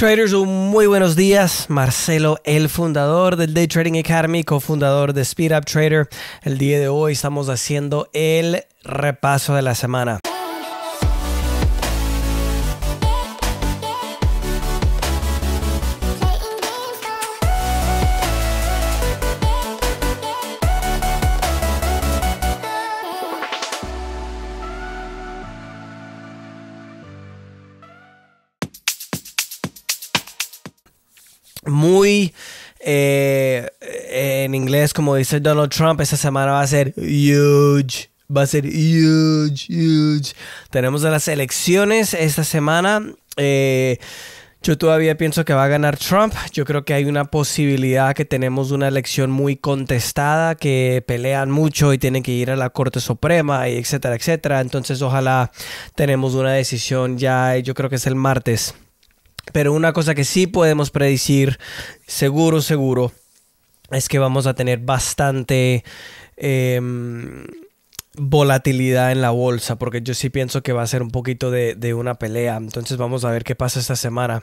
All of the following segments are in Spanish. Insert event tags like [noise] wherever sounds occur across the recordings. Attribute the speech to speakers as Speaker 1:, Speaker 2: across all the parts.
Speaker 1: Traders, muy buenos días. Marcelo, el fundador del Day Trading Academy, cofundador de Speed Up Trader. El día de hoy estamos haciendo el repaso de la semana. Eh, eh, en inglés, como dice Donald Trump, esta semana va a ser huge va a ser huge, huge. Tenemos las elecciones esta semana. Eh, yo todavía pienso que va a ganar Trump. Yo creo que hay una posibilidad que tenemos una elección muy contestada, que pelean mucho y tienen que ir a la Corte Suprema, y etcétera, etcétera. Entonces, ojalá tenemos una decisión ya, yo creo que es el martes. Pero una cosa que sí podemos predecir, seguro, seguro, es que vamos a tener bastante em, volatilidad en la bolsa, porque yo sí pienso que va a ser un poquito de, una pelea. Entonces vamos a ver qué pasa esta semana.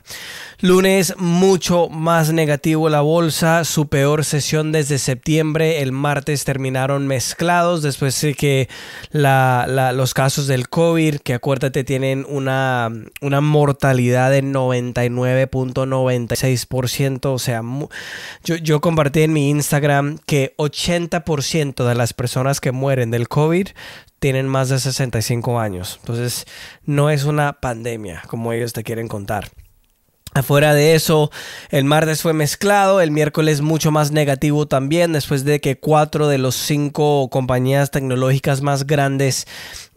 Speaker 1: Lunes mucho más negativo la bolsa, su peor sesión desde septiembre. El martes terminaron mezclados después de que la, los casos del COVID, que acuérdate tienen una, una mortalidad de 99.96%. O sea, yo, yo compartí en mi Instagram que 80% de las personas que mueren del COVID tienen más de 65 años. Entonces, no es una pandemia como ellos te quieren contar. Fuera de eso, el martes fue mezclado, el miércoles mucho más negativo también, después de que cuatro de los cinco compañías tecnológicas más grandes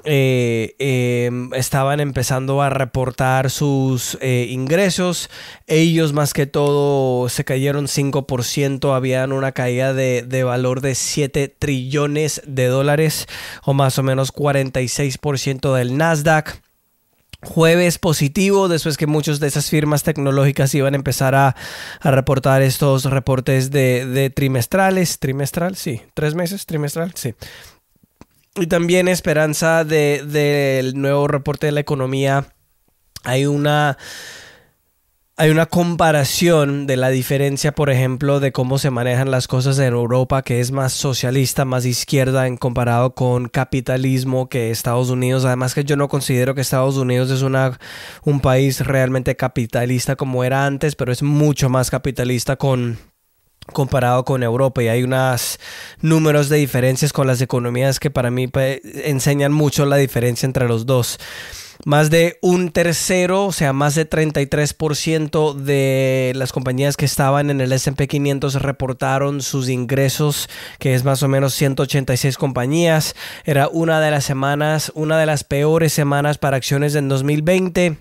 Speaker 1: eh, em, estaban empezando a reportar sus eh, ingresos. Ellos más que todo se cayeron 5%, habían una caída de, de valor de 7 trillones de dólares o más o menos 46% del Nasdaq jueves positivo, después que muchas de esas firmas tecnológicas iban a empezar a, a reportar estos reportes de, trimestrales, trimestral, sí, tres meses, trimestral, sí. Y también esperanza del nuevo reporte de la economía. Hay una hay una comparación de la diferencia, por ejemplo, de cómo se manejan las cosas en Europa, que es más socialista, más izquierda, en comparado con capitalismo que Estados Unidos. Además que yo no considero que Estados Unidos es una, un país realmente capitalista como era antes, pero es mucho más capitalista con comparado con Europa y hay unos números de diferencias con las economías que para mí pues, enseñan mucho la diferencia entre los dos. Más de un tercero, o sea, más de 33% de las compañías que estaban en el SP 500 reportaron sus ingresos, que es más o menos 186 compañías. Era una de las semanas, una de las peores semanas para acciones en 2020.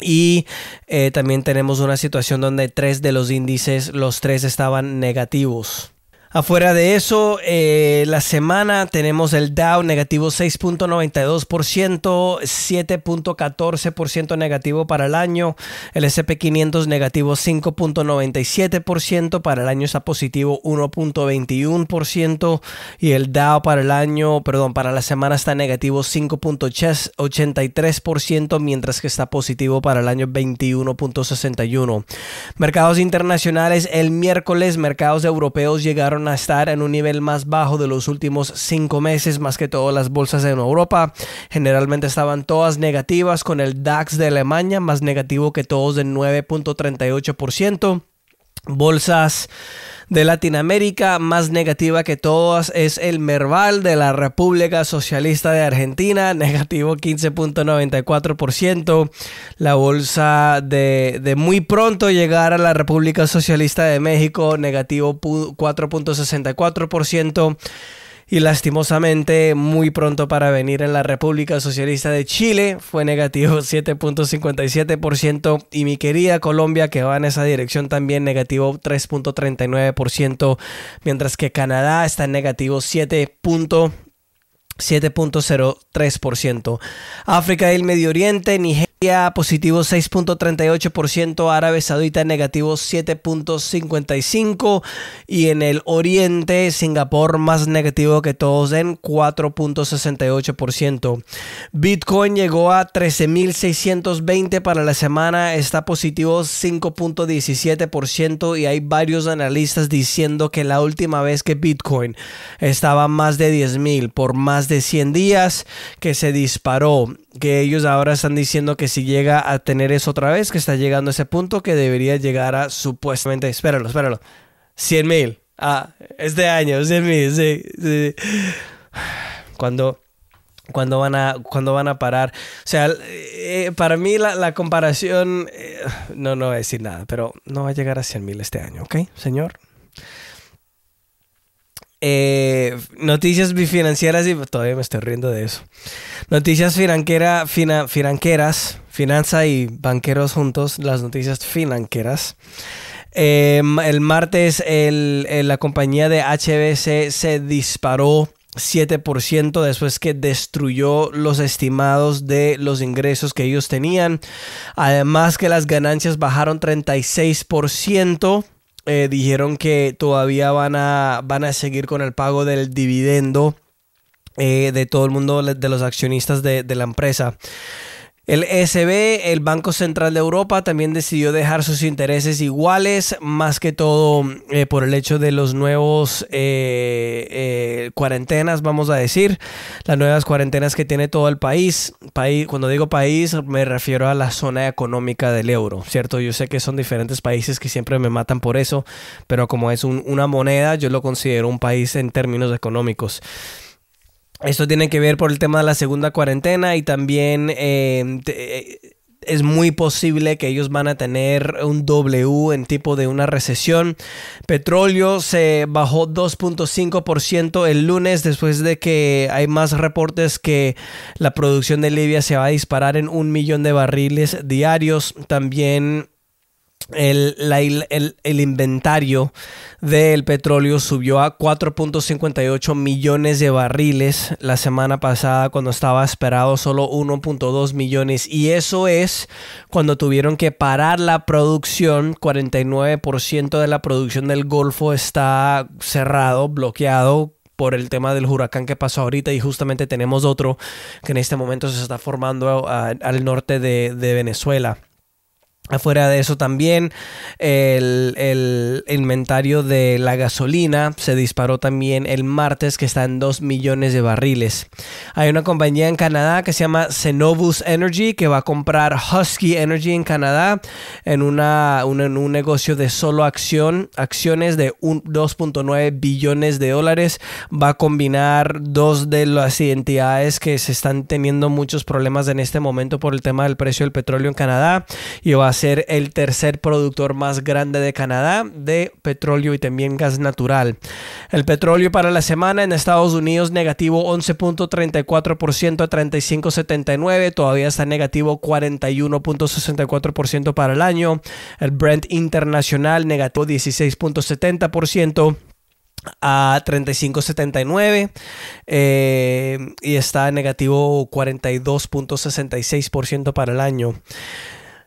Speaker 1: Y eh, también tenemos una situación donde tres de los índices, los tres estaban negativos. Afuera de eso, eh, la semana tenemos el Dow negativo 6.92%, 7.14% negativo para el año, el SP500 negativo 5.97%, para el año está positivo 1.21% y el Dow para el año, perdón, para la semana está negativo 5.83%, mientras que está positivo para el año 21.61%. Mercados internacionales, el miércoles mercados europeos llegaron a estar en un nivel más bajo de los últimos cinco meses, más que todas las bolsas en Europa. Generalmente estaban todas negativas, con el DAX de Alemania más negativo que todos de 9.38% bolsas de Latinoamérica más negativa que todas es el Merval de la República Socialista de Argentina, [laughs] negativo 15.94%. La bolsa de, de, muy pronto llegar a la República Socialista de México, negativo 4.64% y lastimosamente muy pronto para venir en la República Socialista de Chile fue negativo 7.57% [laughs] y mi querida Colombia que va en esa dirección también negativo 3.39% mientras que Canadá está en negativo 7.03%. África del Medio Oriente, Nigeria positivo 6.38%, Árabe Saudita negativo 7.55% y en el Oriente Singapur más negativo que todos en 4.68%. Bitcoin llegó a 13.620 para la semana, está positivo 5.17% y hay varios analistas diciendo que la última vez que Bitcoin estaba más de 10.000 por más de 100 días que se disparó, que ellos ahora están diciendo que si llega a tener eso otra vez, que está llegando a ese punto que debería llegar a supuestamente, espéralo, espéralo, 100 mil. Ah, este año, 100 mil, sí, sí. Cuando cuando van a, cuando van a parar. O sea, eh, para mí la, comparación, eh, no, no voy a decir nada, pero no va a llegar a 100 mil este año, ¿ok, señor? Eh, noticias bifinancieras... y todavía me estoy riendo de eso. Noticias finanquera, fina, finanqueras finanza y banqueros juntos, las noticias financieras. Em, el martes la compañía de HBC se disparó 7% después que destruyó los estimados de los ingresos que ellos tenían. Además que las ganancias bajaron 36%. Eh, dijeron que todavía van a, van a seguir con el pago del dividendo eh, de todo el mundo, de los accionistas de la empresa. El SB, el Banco Central de Europa, también decidió dejar sus intereses iguales, más que todo eh, por el hecho de los nuevos eh, eh, cuarentenas, vamos a decir, las nuevas cuarentenas que tiene todo el país. país. Cuando digo país, me refiero a la zona económica del euro, ¿cierto? Yo sé que son diferentes países que siempre me matan por eso, pero como es una moneda, yo lo considero un país en términos económicos. Esto tiene que ver por el tema de la segunda cuarentena y también em, eh, es muy posible que ellos van a tener un W en tipo de una recesión. Petróleo se bajó 2.5% el lunes después de que hay más reportes que la producción de Libia se va a disparar en un millón de barriles diarios. También el, inventario del petróleo subió a 4.58 millones de barriles la semana pasada cuando estaba esperado solo 1.2 millones y eso es cuando tuvieron que parar la producción 49% de la producción del Golfo está cerrado, bloqueado por el tema del huracán que pasó ahorita y justamente tenemos otro que en este momento se está formando al norte de Venezuela. Afuera de eso también el, inventario de la gasolina se disparó también el martes que está en 2 millones de barriles. Hay una compañía en Canadá que se llama Cenobus Energy que va a comprar Husky Energy en Canadá en, una, un, en un negocio de solo acción, acciones de 2.9 billones de dólares. Va a combinar dos de las identidades que se están teniendo muchos problemas en este momento por el tema del precio del petróleo en Canadá y va a ser el tercer productor más grande de Canadá de petróleo y también gas natural. El petróleo para la semana en Estados Unidos negativo 11.34% a 35.79, todavía está negativo 41.64% para el año. El Brent internacional negativo 16.70% a 35.79 eh, y está negativo 42.66% para el año.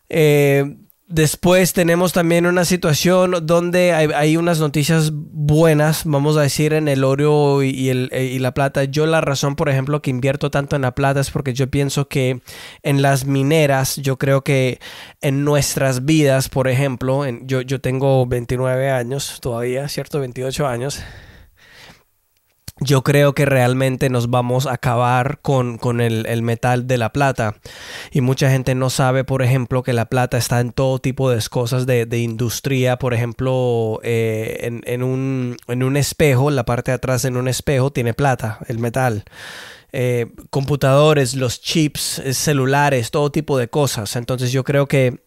Speaker 1: Eh, después tenemos también una situación donde hay, unas noticias buenas, vamos a decir, en el oro eh, y, la plata. Yo la razón, por ejemplo, que invierto tanto en la plata es porque yo pienso que en las mineras, yo creo que en nuestras vidas, por ejemplo, en, yo, yo tengo 29 años todavía, ¿cierto? 28 años yo creo que realmente nos vamos a acabar con, el, metal de la plata. Y mucha gente no sabe, por ejemplo, que la plata está en todo tipo de cosas de, industria. Por ejemplo, eh, en, un, espejo, la parte de atrás en un espejo tiene plata, el metal. Eh, computadores, los chips, eh, celulares, todo tipo de cosas. Entonces yo creo que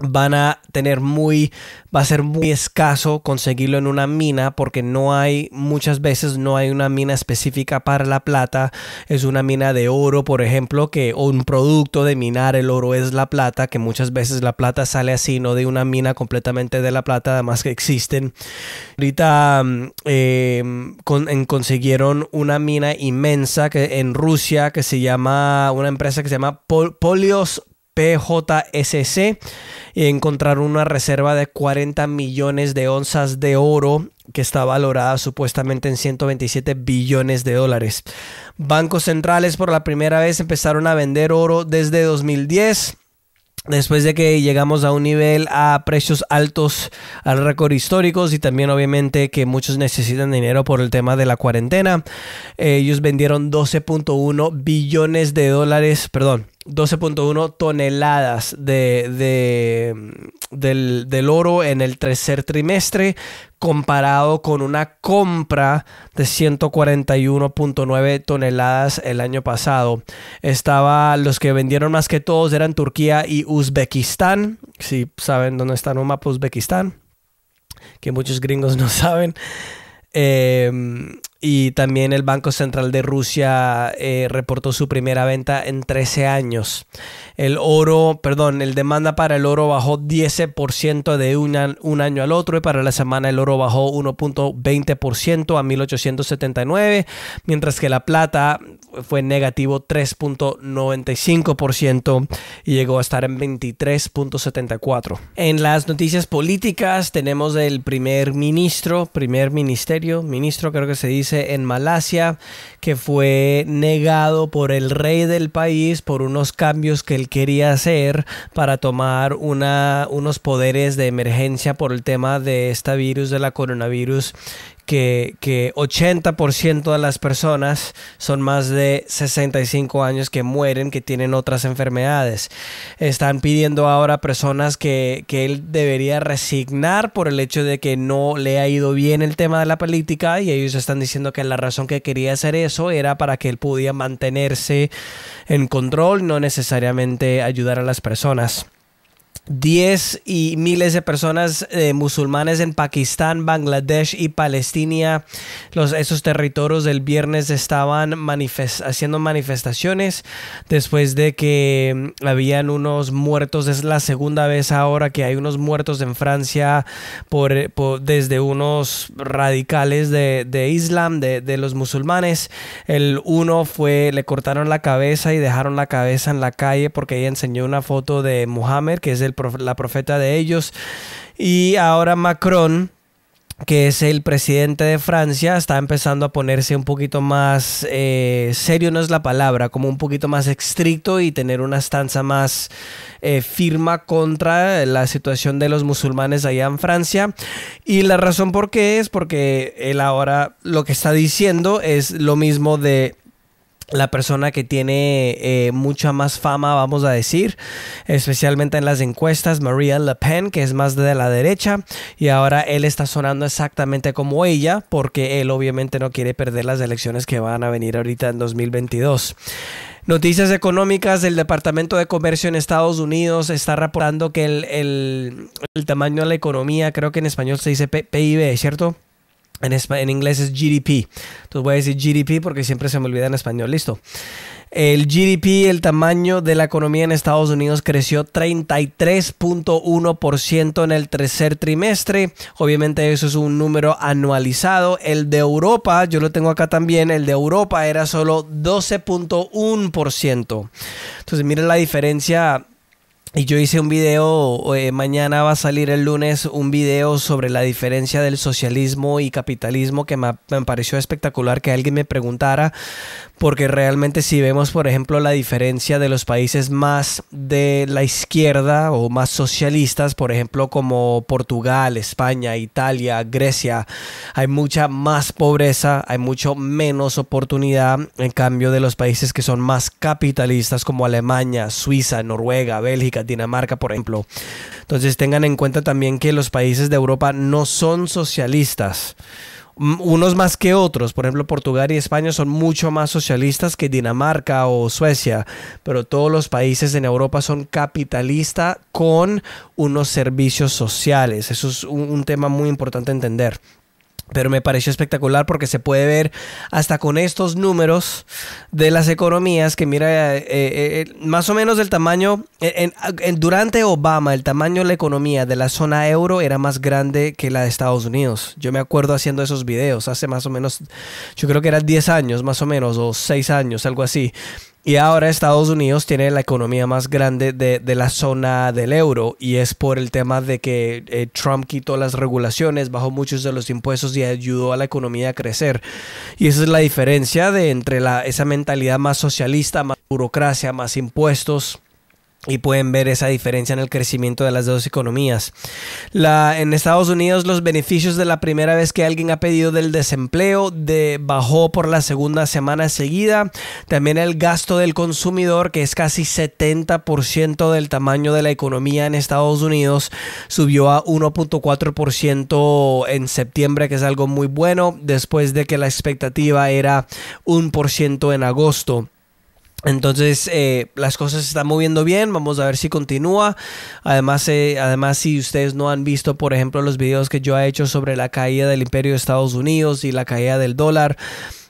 Speaker 1: van a tener muy, va a ser muy escaso conseguirlo en una mina porque no hay, muchas veces no hay una mina específica para la plata, es una mina de oro, por ejemplo, que un producto de minar el oro es la plata, que muchas veces la plata sale así, no de una mina completamente de la plata, además que existen. Ahorita mm, em, consiguieron una mina inmensa que, en Rusia que se llama, una empresa que se llama Polios PJSC y encontraron una reserva de 40 millones de onzas de oro que está valorada supuestamente en 127 billones de dólares. Bancos centrales por la primera vez empezaron a vender oro desde 2010. Después de que llegamos a un nivel a precios altos, al récord históricos y también obviamente que muchos necesitan dinero por el tema de la cuarentena, ellos vendieron 12.1 billones de dólares, perdón, 12.1 toneladas de, de del, oro en el tercer trimestre, comparado con una compra de 141.9 toneladas el año pasado. Estaba, los que vendieron más que todos eran Turquía y Uzbekistán. Si saben dónde está un mapa Uzbekistán, que muchos gringos no saben. Eh, y también el Banco Central de Rusia eh, reportó su primera venta en 13 años. El oro, perdón, el demanda para el oro bajó 10% de un año al otro y para la semana el oro bajó 1.20% a 1879, mientras que la plata fue negativo 3.95% y llegó a estar en 23.74. En las noticias políticas tenemos el primer ministro, primer ministerio, ministro creo que se dice en Malasia, que fue negado por el rey del país por unos cambios que él quería hacer para tomar una, unos poderes de emergencia por el tema de este virus, de la coronavirus que, 80% de las personas son más de 65 años que mueren, que tienen otras enfermedades. Están pidiendo ahora personas que él debería resignar por el hecho de que no le ha ido bien el tema de la política y ellos están diciendo que la razón que quería hacer eso era para que él pudiera mantenerse en control, no necesariamente ayudar a las personas. 10 y miles de personas eh, musulmanes en Pakistán, Bangladesh y Palestina. esos territorios del viernes estaban haciendo manifestaciones después de que mm, habían unos muertos. Es la segunda vez ahora que hay unos muertos en Francia por, eh, desde unos radicales de, Islam, de, de, los musulmanes. El uno fue, le cortaron la cabeza y dejaron la cabeza en la calle porque ella enseñó una foto de Muhammad, que es el la profeta de ellos. Y ahora Macron que es el presidente de Francia, está empezando a ponerse un poquito más eh, serio, no es la palabra, como un poquito más estricto y tener una estanza más eh, firma contra la situación de los musulmanes allá en Francia. Y la razón por qué es porque él ahora lo que está diciendo es lo mismo de la persona que tiene eh, mucha más fama, vamos a decir, especialmente en las encuestas, María Le Pen, que es más de la derecha, y ahora él está sonando exactamente como ella, porque él obviamente no quiere perder las elecciones que van a venir ahorita en 2022. Noticias económicas, el Departamento de Comercio en Estados Unidos está reportando que el, el tamaño de la economía, creo que en español se dice PIB, ¿cierto? En, inglés es GDP. Entonces voy a decir GDP porque siempre se me olvida en español. Listo. El GDP, el tamaño de la economía en Estados Unidos creció 33.1% en el tercer trimestre. Obviamente eso es un número anualizado. El de Europa, yo lo tengo acá también, el de Europa era solo 12.1%. Entonces miren la diferencia y yo hice un video, eh, mañana va a salir el lunes un video sobre la diferencia del socialismo y capitalismo que me, me pareció espectacular que alguien me preguntara, porque realmente si vemos, por ejemplo, la diferencia de los países más de la izquierda o más socialistas, por ejemplo, como Portugal, España, Italia, Grecia, hay mucha más pobreza, hay mucho menos oportunidad, en cambio de los países que son más capitalistas como Alemania, Suiza, Noruega, Bélgica, Dinamarca, por ejemplo. Entonces tengan en cuenta también que los países de Europa no son socialistas unos más que otros. Por ejemplo, Portugal y España son mucho más socialistas que Dinamarca o Suecia, pero todos los países en Europa son capitalistas con unos servicios sociales. Eso es un, un tema muy importante entender pero me pareció espectacular porque se puede ver hasta con estos números de las economías que mira eh, eh, eh, más o menos el tamaño durante Obama el tamaño de la economía de la zona euro era más grande que la de Estados Unidos yo me acuerdo haciendo esos videos hace más o menos yo creo que eran 10 años más o menos o 6 años algo así y ahora Estados Unidos tiene la economía más grande de, la zona del euro y es por el tema de que eh, Trump quitó las regulaciones, bajó muchos de los impuestos y ayudó a la economía a crecer. Y esa es la diferencia de entre la, esa mentalidad más socialista, más burocracia, más impuestos y pueden ver esa diferencia en el crecimiento de las dos economías. La, en Estados Unidos los beneficios de la primera vez que alguien ha pedido del desempleo de, bajó por la segunda semana seguida. También el gasto del consumidor, que es casi 70% del tamaño de la economía en Estados Unidos, subió a 1.4% en septiembre, que es algo muy bueno, después de que la expectativa era 1% en agosto. Entonces eh, las cosas se están moviendo bien, vamos a ver si continúa. Además, eh, además, si ustedes no han visto, por ejemplo, los videos que yo he hecho sobre la caída del imperio de Estados Unidos y la caída del dólar,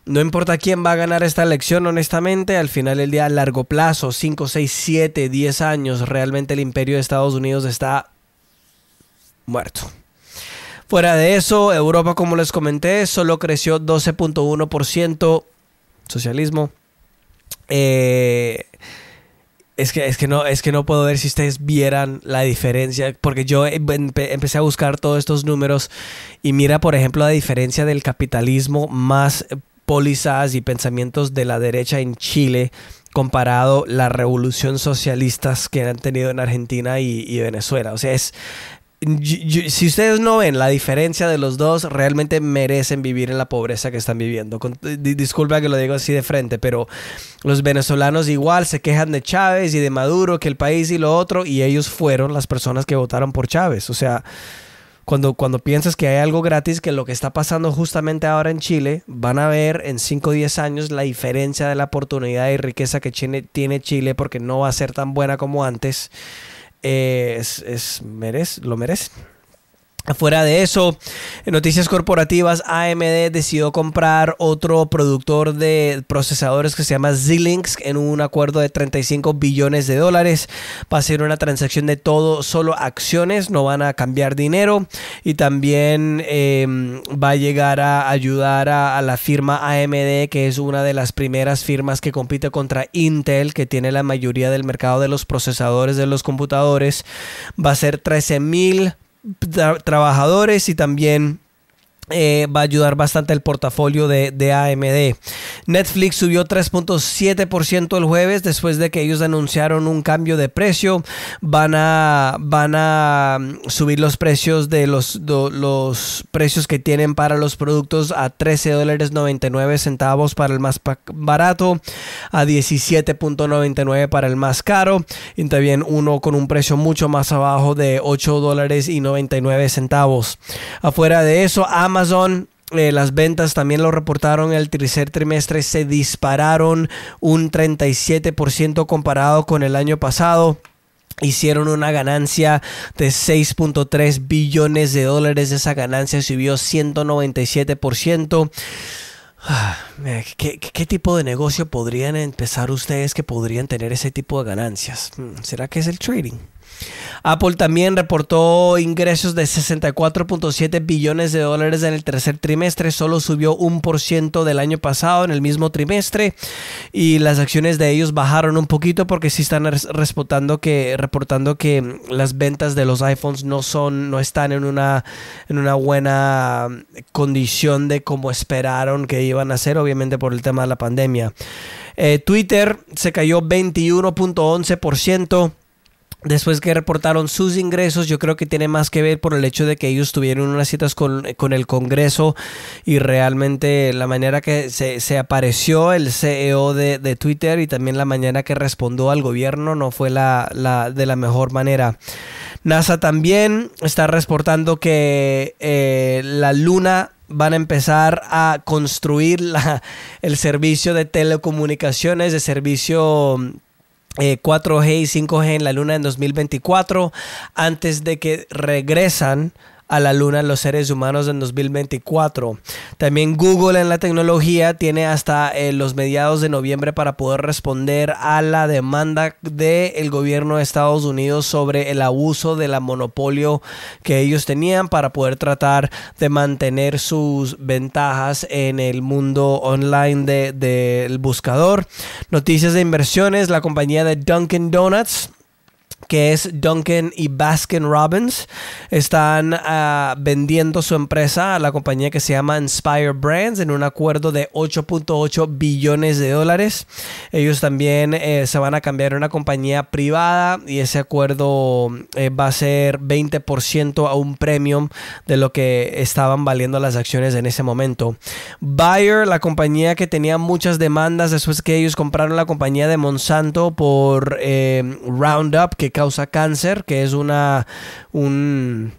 Speaker 1: no importa quién va a ganar esta elección, honestamente, al final del día a largo plazo, 5, 6, 7, 10 años, realmente el imperio de Estados Unidos está muerto. Fuera de eso, Europa, como les comenté, solo creció 12.1%, socialismo, eh, es que, es, que no, es que no puedo ver si ustedes vieran la diferencia, porque yo em, em, empecé a buscar todos estos números y mira, por ejemplo, la diferencia del capitalismo más pólizas y pensamientos de la derecha en Chile comparado la revolución socialistas que han tenido en Argentina y, y Venezuela. O sea, es si ustedes no ven la diferencia de los dos, realmente merecen vivir en la pobreza que están viviendo. disculpa que lo digo así de frente, pero los venezolanos igual se quejan de Chávez y de Maduro, que el país y lo otro, y ellos fueron las personas que votaron por Chávez. O sea, cuando, cuando piensas que hay algo gratis, que lo que está pasando justamente ahora en Chile, van a ver en 5 o 10 años la diferencia de la oportunidad y riqueza que tiene Chile, porque no va a ser tan buena como antes eh, es, es merece, lo merecen. Fuera de eso, en noticias corporativas, AMD decidió comprar otro productor de procesadores que se llama Z-Links en un acuerdo de 35 billones de dólares. Va a ser una transacción de todo, solo acciones, no van a cambiar dinero y también em, va a llegar a ayudar a, la firma AMD, que es una de las primeras firmas que compite contra Intel, que tiene la mayoría del mercado de los procesadores de los computadores. Va a ser 13 mil trabajadores y también eh, va a ayudar bastante el portafolio de, AMD. Netflix subió 3.7% el jueves después de que ellos anunciaron un cambio de precio. Van a, van a mm, subir los precios de los, los precios que tienen para los productos a $13.99 centavos para el más barato, a 17.99 para el más caro y también uno con un precio mucho más abajo de $8.99 centavos. Afuera de eso, Amazon Amazon eh, las ventas también lo reportaron el tercer trimestre, se dispararon un 37% comparado con el año pasado hicieron una ganancia de 6.3 billones de dólares. Esa ganancia subió 197%. Ah, eh, ¿Qué, ¿Qué, tipo de negocio podrían empezar ustedes que podrían tener ese tipo de ganancias? Mm, ¿Será que es el trading? Apple también reportó ingresos de 64.7 billones de dólares en el tercer trimestre, solo subió un por ciento del año pasado en el mismo trimestre y las acciones de ellos bajaron un poquito porque sí están reportando que, reportando que las ventas de los iPhones no son, no están en una, en una buena condición de como esperaron que iban a ser, obviamente por el tema de la pandemia. Eh, Twitter se cayó 21.11% después que reportaron sus ingresos, yo creo que tiene más que ver por el hecho de que ellos tuvieron unas citas con, el Congreso y realmente la manera que se, apareció el CEO de, Twitter y también la manera que respondió al gobierno no fue la, de la mejor manera. NASA también está reportando que eh, la luna van a empezar a construir la, el servicio de telecomunicaciones, de servicio 4G eh, y 5G en la luna en 2024, antes de que regresan a la luna los seres humanos en 2024. También Google en la tecnología tiene hasta eh, los mediados de noviembre para poder responder a la demanda del gobierno de Estados Unidos sobre el abuso de la monopolio que ellos tenían para poder tratar de mantener sus ventajas en el mundo online del buscador. Noticias de inversiones, la compañía de Dunkin Donuts que es Duncan y Baskin Robbins, están ah, vendiendo su empresa a la compañía que se llama Inspire Brands en un acuerdo de 8.8 billones de dólares. Ellos también eh, se van a cambiar a una compañía privada y ese acuerdo eh, va a ser 20% a un premium de lo que estaban valiendo las acciones en ese momento. Bayer, la compañía que tenía muchas demandas después que ellos compraron la compañía de Monsanto por eh, Roundup, que causa cáncer, que es una, un,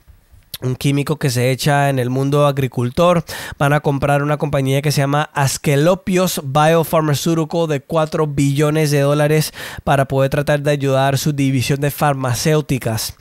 Speaker 1: un químico que se echa en el mundo agricultor. Van a comprar una compañía que se llama Askelopios Biopharmaceutical de 4 billones de dólares para poder tratar de ayudar su división de farmacéuticas.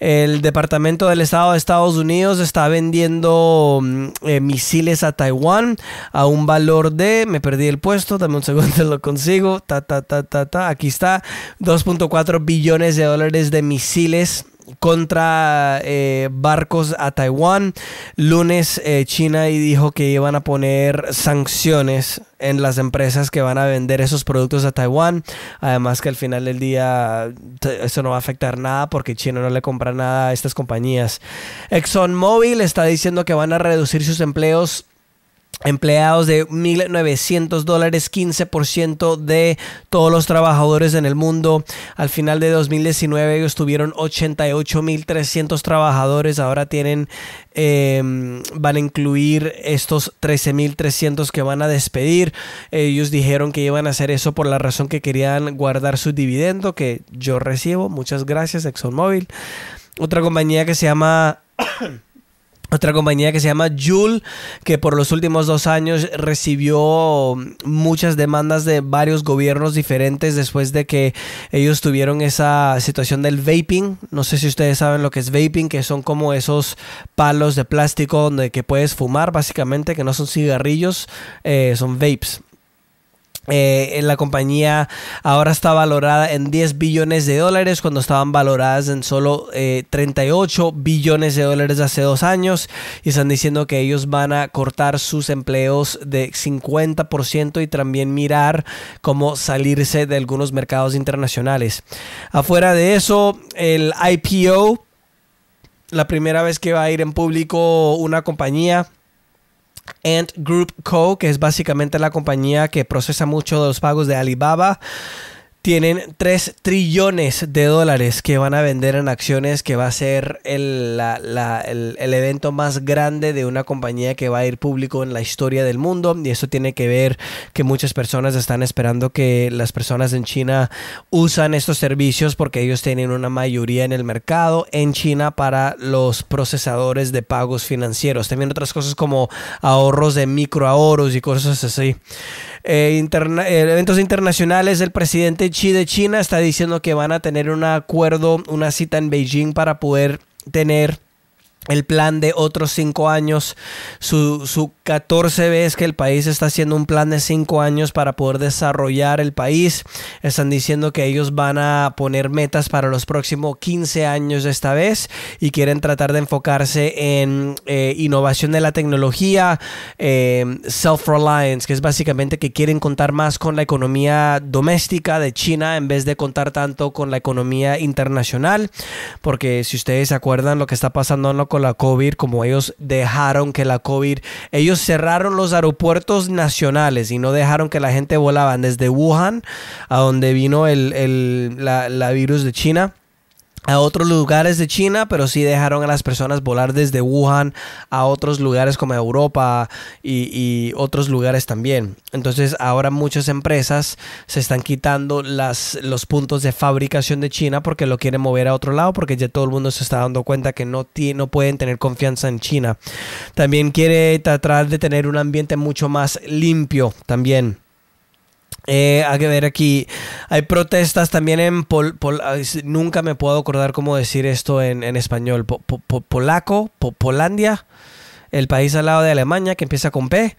Speaker 1: El Departamento del Estado de Estados Unidos está vendiendo mm, eh, misiles a Taiwán a un valor de, me perdí el puesto, dame un segundo, [laughs] lo consigo, ta, ta, ta, ta, aquí está, 2.4 billones de dólares de misiles contra eh, barcos a Taiwán. Lunes eh, China China dijo que iban a poner sanciones en las empresas que van a vender esos productos a Taiwán. Además que al final del día eso no va a afectar nada porque China no le compra nada a estas compañías. ExxonMobil está diciendo que van a reducir sus empleos empleados de 1.900 dólares, 15% de todos los trabajadores en el mundo. Al final de 2019 ellos tuvieron 88.300 trabajadores, ahora tienen, em, van a incluir estos 13.300 que van a despedir. Ellos dijeron que iban a hacer eso por la razón que querían guardar su dividendo, que yo recibo. Muchas gracias, ExxonMobil. Otra compañía que se llama otra compañía que se llama Joule, que por los últimos dos años recibió muchas demandas de varios gobiernos diferentes después de que ellos tuvieron esa situación del vaping. No sé si ustedes saben lo que es vaping, que son como esos palos de plástico donde que puedes fumar, básicamente, que no son cigarrillos, eh, son vapes. Eh, la compañía ahora está valorada en 10 billones de dólares cuando estaban valoradas en solo 38 eh, billones de dólares hace dos años y están diciendo que ellos van a cortar sus empleos de 50% y también mirar cómo salirse de algunos mercados internacionales. Afuera de eso, el IPO, la primera vez que va a ir en público una compañía Ant Group Co., que es básicamente la compañía que procesa mucho de los pagos de Alibaba tienen 3 trillones de dólares que van a vender en acciones, que va a ser el, evento más grande de una compañía que va a ir público en la historia del mundo. Y eso tiene que ver que muchas personas están esperando que las personas en China usan estos servicios porque ellos tienen una mayoría en el mercado en China para los procesadores de pagos financieros. También otras cosas como ahorros de microahorros y cosas así. Eh, eh, eventos internacionales del presidente Chi de China está diciendo que van a tener un acuerdo, una cita en Beijing para poder tener el plan de otros cinco años, su, 14 vez que el país está haciendo un plan de cinco años para poder desarrollar el país. Están diciendo que ellos van a poner metas para los próximos 15 años esta vez y quieren tratar de enfocarse en eh, innovación de la tecnología, em, self-reliance, que es básicamente que quieren contar más con la economía doméstica de China en vez de contar tanto con la economía internacional, porque si ustedes se acuerdan lo que está pasando en la COVID, como ellos dejaron que la COVID, ellos cerraron los aeropuertos nacionales y no dejaron que la gente volaba desde Wuhan, a donde vino el, el la virus de China a otros lugares de China, pero sí dejaron a las personas volar desde Wuhan a otros lugares como Europa y, otros lugares también. Entonces ahora muchas empresas se están quitando las, los puntos de fabricación de China porque lo quieren mover a otro lado porque ya todo el mundo se está dando cuenta que no, no pueden tener confianza en China. También quiere tratar de tener un ambiente mucho más limpio también. Eh, hay que ver aquí, hay protestas también en... nunca me puedo acordar cómo decir esto en, español. polaco, Polandia, el país al lado de Alemania que empieza con P,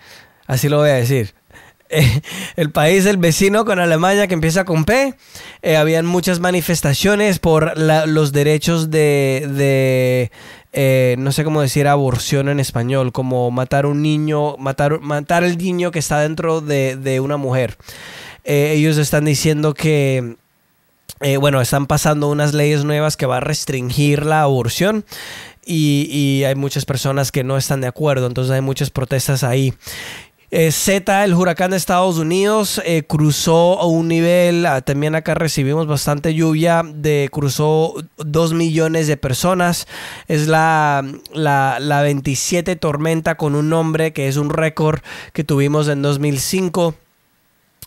Speaker 1: así lo voy a decir. [laughs] Eh, el país, del vecino con Alemania que empieza con P. Eh, habían muchas manifestaciones por los derechos de eh, no sé cómo decir aborción en español, como matar un niño, matar, matar el niño que está dentro de, una mujer. Eh, ellos están diciendo que... Eh, bueno, están pasando unas leyes nuevas que va a restringir la aborción y, y, hay muchas personas que no están de acuerdo, entonces hay muchas protestas ahí. Eh, Z, el huracán de Estados Unidos, eh, cruzó un nivel, ah, también acá recibimos bastante lluvia, de cruzó 2 millones de personas. Es la, la, la 27 tormenta con un nombre que es un récord que tuvimos en 2005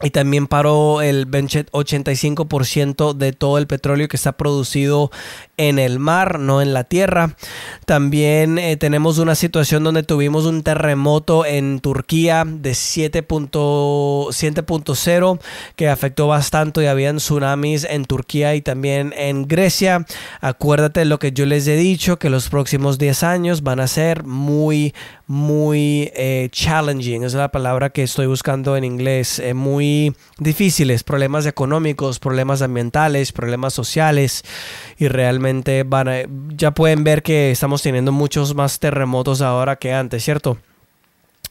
Speaker 1: y también paró el 85% de todo el petróleo que está producido en el mar, no en la tierra. También eh, tenemos una situación donde tuvimos un terremoto en Turquía de 7.0 que afectó bastante y habían tsunamis en Turquía y también en Grecia. Acuérdate de lo que yo les he dicho, que los próximos 10 años van a ser muy, muy eh, challenging. es la palabra que estoy buscando en inglés, eh, muy difíciles, problemas económicos, problemas ambientales, problemas sociales y realmente van a, ya pueden ver que estamos teniendo muchos más terremotos ahora que antes, ¿cierto?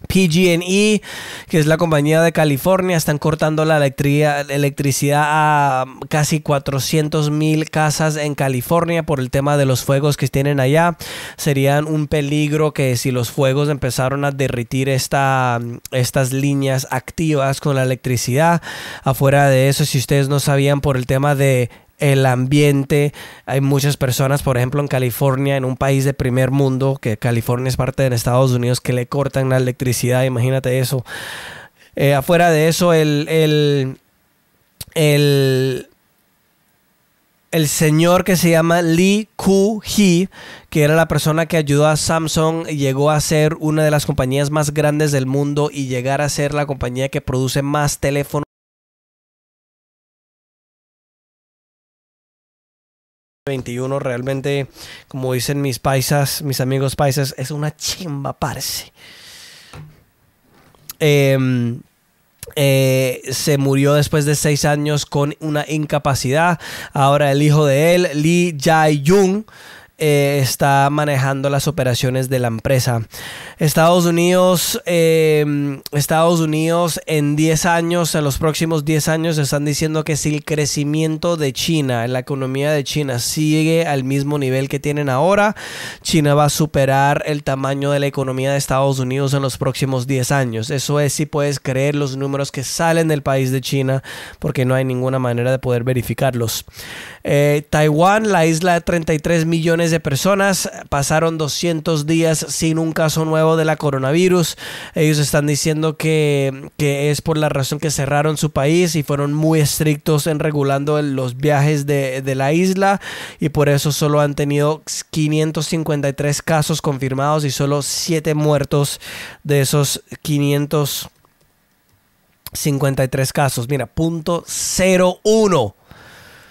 Speaker 1: PG&E, que es la compañía de California, están cortando la electricidad a casi 400 mil casas en California por el tema de los fuegos que tienen allá. Serían un peligro que si los fuegos empezaron a derritir estas líneas activas con la electricidad. Afuera de eso, si ustedes no sabían por el tema de el ambiente. Hay muchas personas, por ejemplo, en California, en un país de primer mundo, que California es parte de Estados Unidos, que le cortan la electricidad, imagínate eso. Eh, afuera de eso, el, el, el, el, señor que se llama Lee Koo-hee, que era la persona que ayudó a Samsung, llegó a ser una de las compañías más grandes del mundo y llegar a ser la compañía que produce más teléfonos 21 realmente, como dicen mis paisas, mis amigos paisas, es una chimba, parce. Em, eh, se murió después de seis años con una incapacidad. Ahora el hijo de él, Lee Jae-jung, eh, está manejando las operaciones de la empresa. Estados Unidos, eh, Estados Unidos en 10 años, en los próximos 10 años, están diciendo que si el crecimiento de China, la economía de China sigue al mismo nivel que tienen ahora, China va a superar el tamaño de la economía de Estados Unidos en los próximos 10 años. Eso es si puedes creer los números que salen del país de China, porque no hay ninguna manera de poder verificarlos. Eh, Taiwán, la isla de 33 millones de personas. Pasaron 200 días sin un caso nuevo de la coronavirus. Ellos están diciendo que, es por la razón que cerraron su país y fueron muy estrictos en regulando los viajes de, la isla y por eso solo han tenido 553 casos confirmados y solo 7 muertos de esos 553 casos. Mira, punto 01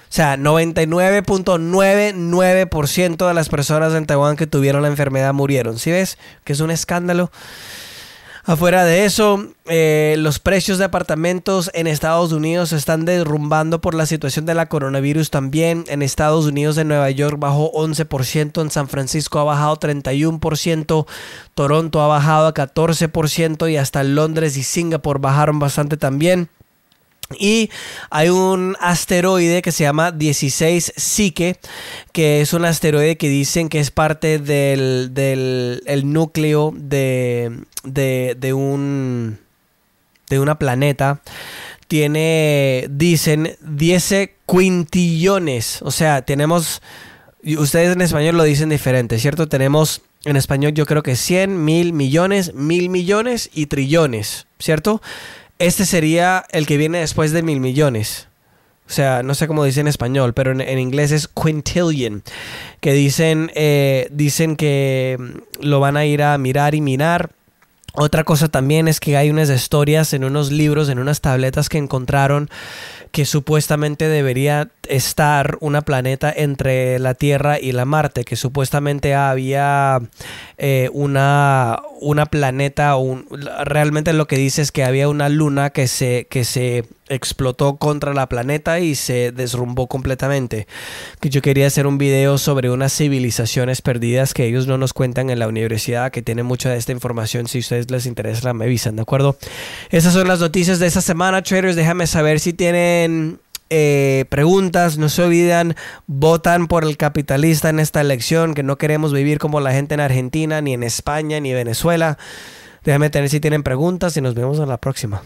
Speaker 1: o sea, 99.99% de las personas en Taiwán que tuvieron la enfermedad murieron. ¿Sí ves? Que es un escándalo. Afuera de eso, eh, los precios de apartamentos en Estados Unidos se están derrumbando por la situación de la coronavirus también. En Estados Unidos, de Nueva York bajó 11%, en San Francisco ha bajado 31%, Toronto ha bajado a 14% y hasta Londres y Singapur bajaron bastante también. Y hay un asteroide que se llama 16 Psique, que es un asteroide que dicen que es parte del, núcleo de, de, de, un, de una planeta. Tiene, dicen, 10 quintillones. O sea, tenemos, ustedes en español lo dicen diferente, ¿cierto? Tenemos en español yo creo que 100, mil millones, mil millones y trillones, ¿cierto? Este sería el que viene después de mil millones. O sea, no sé cómo dice en español, pero en, inglés es quintillion. Que dicen, eh, dicen que mm, lo van a ir a mirar y mirar otra cosa también es que hay unas historias en unos libros, en unas tabletas que encontraron que supuestamente debería estar una planeta entre la Tierra y la Marte, que supuestamente había eh, una, una planeta, un, realmente lo que dice es que había una luna que se, que se explotó contra la planeta y se desrumbó completamente. Yo quería hacer un video sobre unas civilizaciones perdidas que ellos no nos cuentan en la universidad, que tienen mucha de esta información. Si a ustedes les interesa, me avisan, ¿de acuerdo? Esas son las noticias de esta semana, traders. Déjame saber si tienen eh, preguntas, no se olvidan, votan por el capitalista en esta elección, que no queremos vivir como la gente en Argentina, ni en España, ni Venezuela. Déjame tener si tienen preguntas y nos vemos en la próxima.